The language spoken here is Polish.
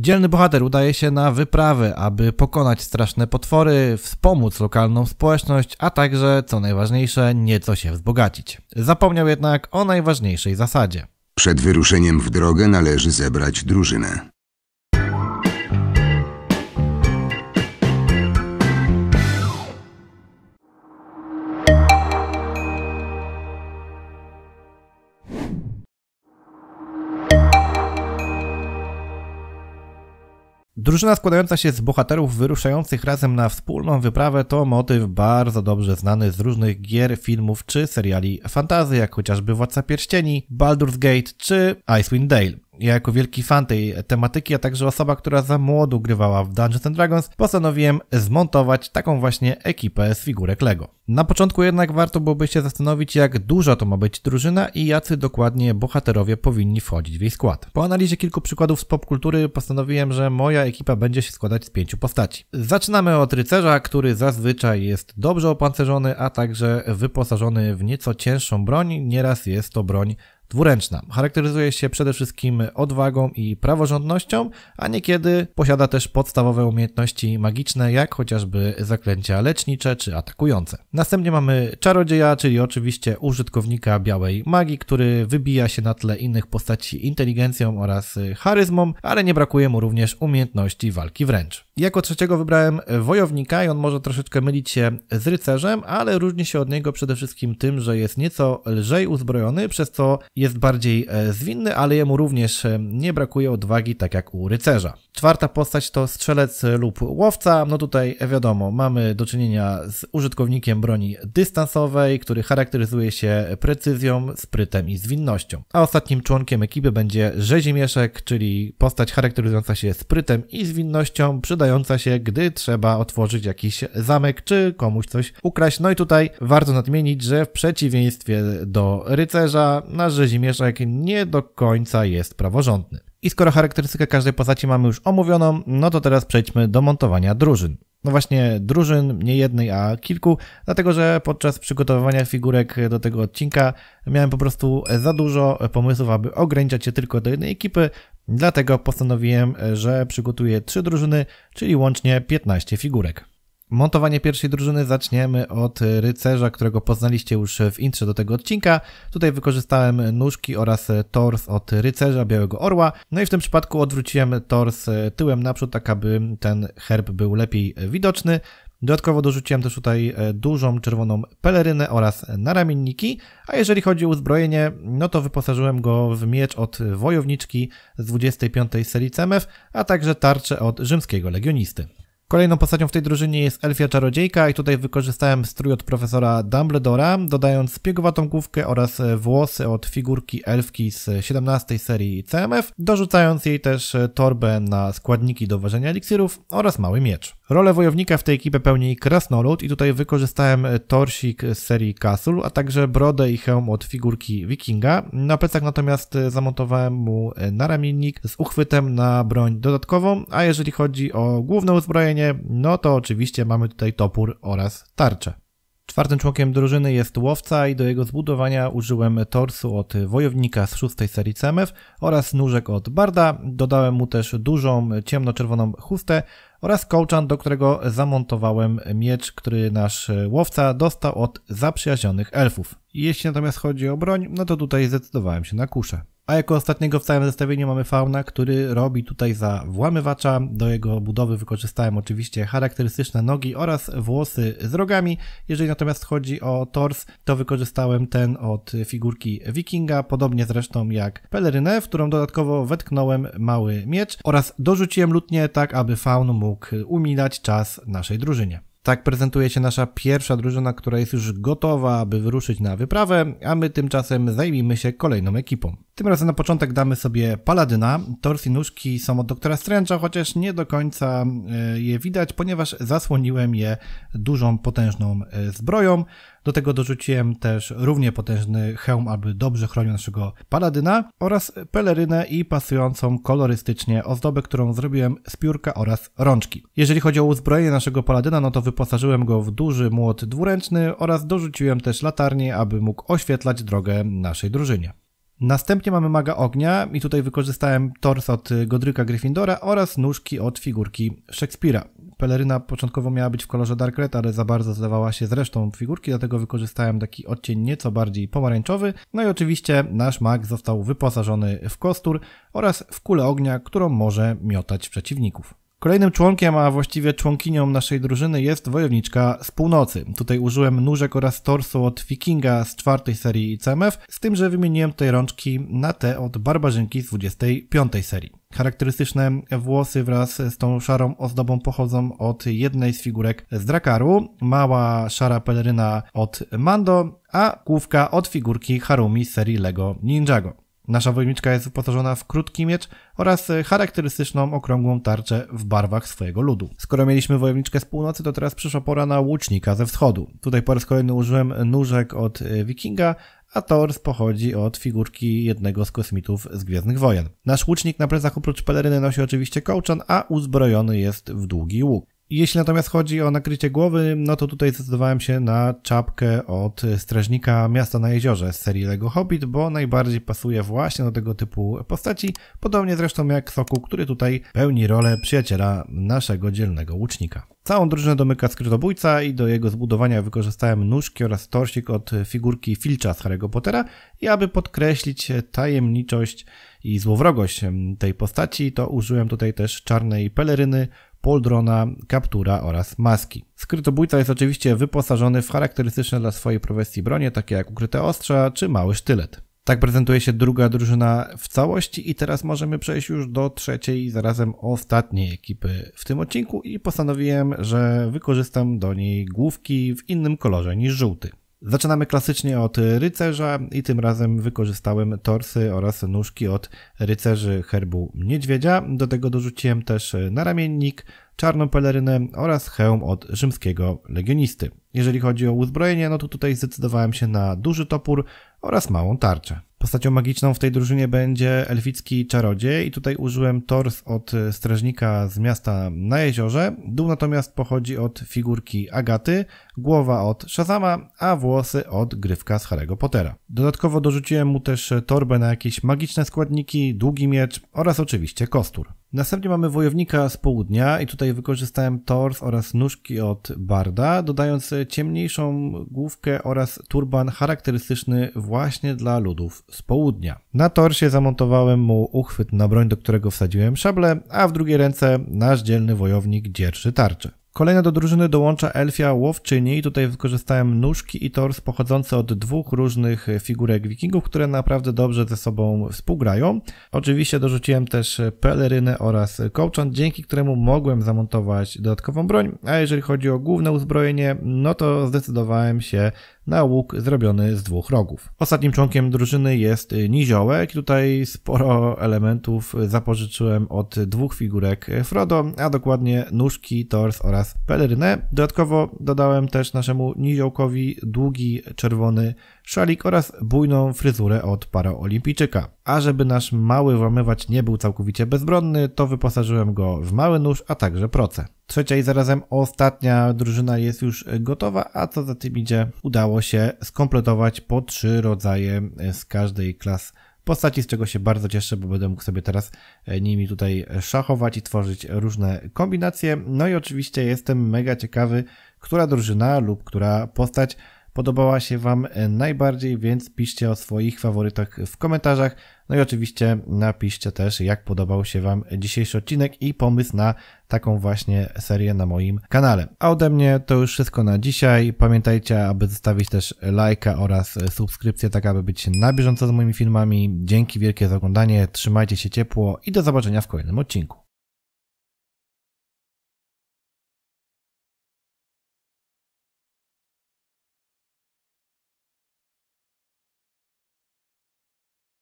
Dzielny bohater udaje się na wyprawy, aby pokonać straszne potwory, wspomóc lokalną społeczność, a także, co najważniejsze, nieco się wzbogacić. Zapomniał jednak o najważniejszej zasadzie. Przed wyruszeniem w drogę należy zebrać drużynę. Drużyna składająca się z bohaterów wyruszających razem na wspólną wyprawę to motyw bardzo dobrze znany z różnych gier, filmów czy seriali fantazy, jak chociażby Władca Pierścieni, Baldur's Gate czy Icewind Dale ja jako wielki fan tej tematyki, a także osoba, która za młodu grywała w Dungeons Dragons, postanowiłem zmontować taką właśnie ekipę z figurek LEGO. Na początku jednak warto byłoby się zastanowić, jak duża to ma być drużyna i jacy dokładnie bohaterowie powinni wchodzić w jej skład. Po analizie kilku przykładów z popkultury postanowiłem, że moja ekipa będzie się składać z pięciu postaci. Zaczynamy od rycerza, który zazwyczaj jest dobrze opancerzony, a także wyposażony w nieco cięższą broń, nieraz jest to broń dwuręczna. Charakteryzuje się przede wszystkim odwagą i praworządnością, a niekiedy posiada też podstawowe umiejętności magiczne, jak chociażby zaklęcia lecznicze czy atakujące. Następnie mamy czarodzieja, czyli oczywiście użytkownika białej magii, który wybija się na tle innych postaci inteligencją oraz charyzmą, ale nie brakuje mu również umiejętności walki wręcz. Jako trzeciego wybrałem wojownika i on może troszeczkę mylić się z rycerzem, ale różni się od niego przede wszystkim tym, że jest nieco lżej uzbrojony, przez co jest bardziej e, zwinny, ale jemu również e, nie brakuje odwagi, tak jak u rycerza. Czwarta postać to strzelec lub łowca. No tutaj e, wiadomo, mamy do czynienia z użytkownikiem broni dystansowej, który charakteryzuje się precyzją, sprytem i zwinnością. A ostatnim członkiem ekipy będzie rzezimieszek, czyli postać charakteryzująca się sprytem i zwinnością, przydająca się, gdy trzeba otworzyć jakiś zamek czy komuś coś ukraść. No i tutaj warto nadmienić, że w przeciwieństwie do rycerza, na rzezi Kazimierzek nie do końca jest praworządny. I skoro charakterystykę każdej postaci mamy już omówioną, no to teraz przejdźmy do montowania drużyn. No właśnie, drużyn nie jednej, a kilku, dlatego że podczas przygotowywania figurek do tego odcinka miałem po prostu za dużo pomysłów, aby ograniczać się tylko do jednej ekipy, dlatego postanowiłem, że przygotuję trzy drużyny, czyli łącznie 15 figurek. Montowanie pierwszej drużyny zaczniemy od rycerza, którego poznaliście już w intrze do tego odcinka. Tutaj wykorzystałem nóżki oraz tors od rycerza Białego Orła. No i w tym przypadku odwróciłem tors tyłem naprzód, tak aby ten herb był lepiej widoczny. Dodatkowo dorzuciłem też tutaj dużą czerwoną pelerynę oraz naramienniki, a jeżeli chodzi o uzbrojenie, no to wyposażyłem go w miecz od wojowniczki z 25 serii CMF, a także tarczę od rzymskiego legionisty. Kolejną postacią w tej drużynie jest Elfia Czarodziejka i tutaj wykorzystałem strój od profesora Dumbledora, dodając spiegowatą główkę oraz włosy od figurki elfki z 17 serii CMF, dorzucając jej też torbę na składniki do ważenia eliksirów oraz mały miecz. Rolę wojownika w tej ekipie pełni Krasnolud i tutaj wykorzystałem torsik z serii Castle, a także brodę i hełm od figurki wikinga. Na plecach natomiast zamontowałem mu naramiennik z uchwytem na broń dodatkową, a jeżeli chodzi o główne uzbrojenie, no to oczywiście mamy tutaj topór oraz tarczę. Czwartym członkiem drużyny jest łowca i do jego zbudowania użyłem torsu od wojownika z szóstej serii CMF oraz nóżek od barda. Dodałem mu też dużą ciemnoczerwoną chustę oraz kołczan, do którego zamontowałem miecz, który nasz łowca dostał od zaprzyjaźnionych elfów. Jeśli natomiast chodzi o broń, no to tutaj zdecydowałem się na kuszę. A jako ostatniego w całym zestawieniu mamy Fauna, który robi tutaj za włamywacza. Do jego budowy wykorzystałem oczywiście charakterystyczne nogi oraz włosy z rogami. Jeżeli natomiast chodzi o tors, to wykorzystałem ten od figurki wikinga, podobnie zresztą jak pelerynę, w którą dodatkowo wetknąłem mały miecz oraz dorzuciłem lutnię tak, aby Faun mógł umilać czas naszej drużynie. Tak prezentuje się nasza pierwsza drużyna, która jest już gotowa, aby wyruszyć na wyprawę, a my tymczasem zajmijmy się kolejną ekipą. Tym razem na początek damy sobie Paladyna. Tors i nóżki są od Doktora Strange'a, chociaż nie do końca e, je widać, ponieważ zasłoniłem je dużą, potężną e, zbroją. Do tego dorzuciłem też równie potężny hełm, aby dobrze chronił naszego Paladyna oraz pelerynę i pasującą kolorystycznie ozdobę, którą zrobiłem z piórka oraz rączki. Jeżeli chodzi o uzbrojenie naszego Paladyna, no to wyposażyłem go w duży młot dwuręczny oraz dorzuciłem też latarnię, aby mógł oświetlać drogę naszej drużynie. Następnie mamy Maga Ognia i tutaj wykorzystałem tors od y, Godryka Gryffindora oraz nóżki od figurki Szekspira. Peleryna początkowo miała być w kolorze Dark Red, ale za bardzo zdawała się z resztą figurki, dlatego wykorzystałem taki odcień nieco bardziej pomarańczowy. No i oczywiście nasz mag został wyposażony w kostur oraz w kulę ognia, którą może miotać przeciwników. Kolejnym członkiem, a właściwie członkinią naszej drużyny jest wojowniczka z północy. Tutaj użyłem nóżek oraz torsu od Vikinga z czwartej serii CMF, z tym, że wymieniłem tutaj rączki na te od Barbarzynki z 25 serii. Charakterystyczne włosy wraz z tą szarą ozdobą pochodzą od jednej z figurek z Drakaru, mała szara peleryna od Mando, a główka od figurki Harumi z serii LEGO Ninjago. Nasza wojowniczka jest wyposażona w krótki miecz oraz charakterystyczną okrągłą tarczę w barwach swojego ludu. Skoro mieliśmy wojowniczkę z północy, to teraz przyszła pora na łucznika ze wschodu. Tutaj po raz kolejny użyłem nóżek od e, wikinga, a tors pochodzi od figurki jednego z kosmitów z Gwiezdnych Wojen. Nasz łucznik na plecach oprócz peleryny nosi oczywiście kołczan, a uzbrojony jest w długi łuk. Jeśli natomiast chodzi o nakrycie głowy, no to tutaj zdecydowałem się na czapkę od Strażnika Miasta na Jeziorze z serii LEGO Hobbit, bo najbardziej pasuje właśnie do tego typu postaci, podobnie zresztą jak Soku, który tutaj pełni rolę przyjaciela naszego dzielnego łucznika. Całą drużynę domyka skrytobójca i do jego zbudowania wykorzystałem nóżki oraz torsik od figurki Filcza z Harry'ego Pottera i aby podkreślić tajemniczość i złowrogość tej postaci, to użyłem tutaj też czarnej peleryny, poldrona, kaptura oraz maski. Skrytobójca jest oczywiście wyposażony w charakterystyczne dla swojej profesji bronie, takie jak ukryte ostrza czy mały sztylet. Tak prezentuje się druga drużyna w całości i teraz możemy przejść już do trzeciej zarazem ostatniej ekipy w tym odcinku i postanowiłem, że wykorzystam do niej główki w innym kolorze niż żółty. Zaczynamy klasycznie od rycerza i tym razem wykorzystałem torsy oraz nóżki od rycerzy herbu niedźwiedzia. Do tego dorzuciłem też naramiennik, czarną pelerynę oraz hełm od rzymskiego legionisty. Jeżeli chodzi o uzbrojenie, no to tutaj zdecydowałem się na duży topór, oraz małą tarczę. Postacią magiczną w tej drużynie będzie elficki czarodziej i tutaj użyłem tors od e, strażnika z miasta na jeziorze. Dół natomiast pochodzi od figurki Agaty, głowa od Shazama, a włosy od grywka z Harry'ego Pottera. Dodatkowo dorzuciłem mu też torbę na jakieś magiczne składniki, długi miecz oraz oczywiście kostur. Następnie mamy wojownika z południa i tutaj wykorzystałem tors oraz nóżki od Barda, dodając ciemniejszą główkę oraz turban charakterystyczny w właśnie dla ludów z południa. Na torsie zamontowałem mu uchwyt na broń, do którego wsadziłem szable, a w drugiej ręce nasz dzielny wojownik dzierży tarczę. Kolejna do drużyny dołącza elfia łowczyni i tutaj wykorzystałem nóżki i tors pochodzące od dwóch różnych figurek wikingów, które naprawdę dobrze ze sobą współgrają. Oczywiście dorzuciłem też pelerynę oraz kołczan, dzięki któremu mogłem zamontować dodatkową broń, a jeżeli chodzi o główne uzbrojenie, no to zdecydowałem się na łuk zrobiony z dwóch rogów. Ostatnim członkiem drużyny jest y, Niziołek. Tutaj sporo elementów zapożyczyłem od dwóch figurek y, Frodo, a dokładnie nóżki, tors oraz pelerynę. Dodatkowo dodałem też naszemu Niziołkowi długi czerwony szalik oraz bujną fryzurę od paraolimpijczyka. A żeby nasz mały włamywacz nie był całkowicie bezbronny, to wyposażyłem go w mały nóż, a także proce. Trzecia i zarazem ostatnia drużyna jest już gotowa, a co za tym idzie, udało się skompletować po trzy rodzaje z każdej klas postaci, z czego się bardzo cieszę, bo będę mógł sobie teraz e, nimi tutaj szachować i tworzyć różne kombinacje. No i oczywiście jestem mega ciekawy, która drużyna lub która postać podobała się Wam e, najbardziej, więc piszcie o swoich faworytach w komentarzach. No i oczywiście napiszcie też, jak podobał się Wam dzisiejszy odcinek i pomysł na taką właśnie serię na moim kanale. A ode mnie to już wszystko na dzisiaj. Pamiętajcie, aby zostawić też lajka oraz subskrypcję, tak aby być na bieżąco z moimi filmami. Dzięki wielkie za oglądanie, trzymajcie się ciepło i do zobaczenia w kolejnym odcinku.